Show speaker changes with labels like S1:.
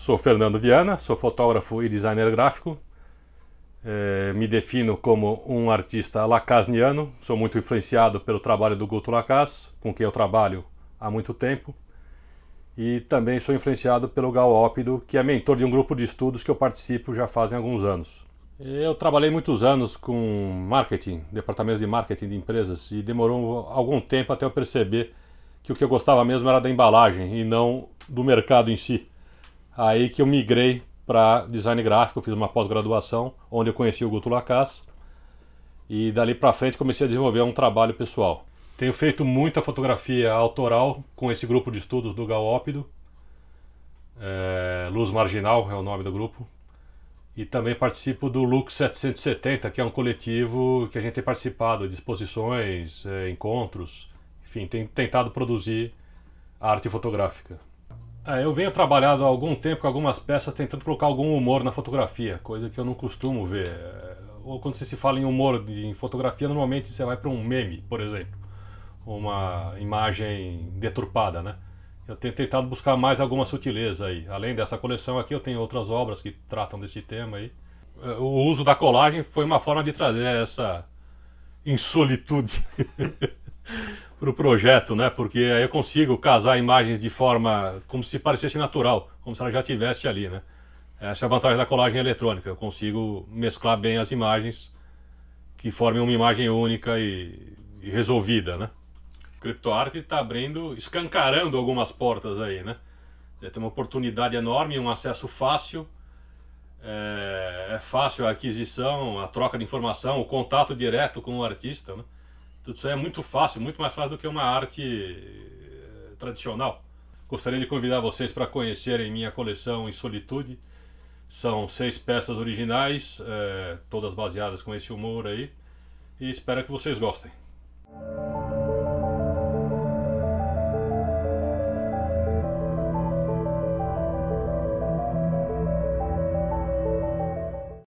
S1: sou Fernando Viana, sou fotógrafo e designer gráfico. É, me defino como um artista lacasniano, sou muito influenciado pelo trabalho do Guto Lacaz, com quem eu trabalho há muito tempo. E também sou influenciado pelo Gal Ópido, que é mentor de um grupo de estudos que eu participo já fazem alguns anos. Eu trabalhei muitos anos com marketing, departamentos de marketing de empresas, e demorou algum tempo até eu perceber que o que eu gostava mesmo era da embalagem e não do mercado em si. Aí que eu migrei para design gráfico, fiz uma pós-graduação, onde eu conheci o Guto Lacaz. E dali para frente comecei a desenvolver um trabalho pessoal. Tenho feito muita fotografia autoral com esse grupo de estudos do Galópido. É, Luz Marginal é o nome do grupo. E também participo do Lux 770, que é um coletivo que a gente tem participado de exposições, é, encontros, enfim, tem tentado produzir arte fotográfica. É, eu venho trabalhando há algum tempo com algumas peças tentando colocar algum humor na fotografia, coisa que eu não costumo ver. É, ou quando se fala em humor de, em fotografia, normalmente você vai para um meme, por exemplo, uma imagem deturpada, né? Eu tenho tentado buscar mais alguma sutileza aí. Além dessa coleção aqui, eu tenho outras obras que tratam desse tema aí. É, o uso da colagem foi uma forma de trazer essa insolitude. pro projeto, né? Porque aí eu consigo casar imagens de forma como se parecesse natural, como se ela já tivesse ali, né? Essa é a vantagem da colagem eletrônica. Eu consigo mesclar bem as imagens que formem uma imagem única e, e resolvida, né? CryptoArt está abrindo, escancarando algumas portas aí, né? É, tem uma oportunidade enorme, um acesso fácil. É, é fácil a aquisição, a troca de informação, o contato direto com o artista, né? Tudo isso é muito fácil, muito mais fácil do que uma arte eh, tradicional. Gostaria de convidar vocês para conhecerem minha coleção em solitude. São seis peças originais, é, todas baseadas com esse humor aí. E espero que vocês gostem.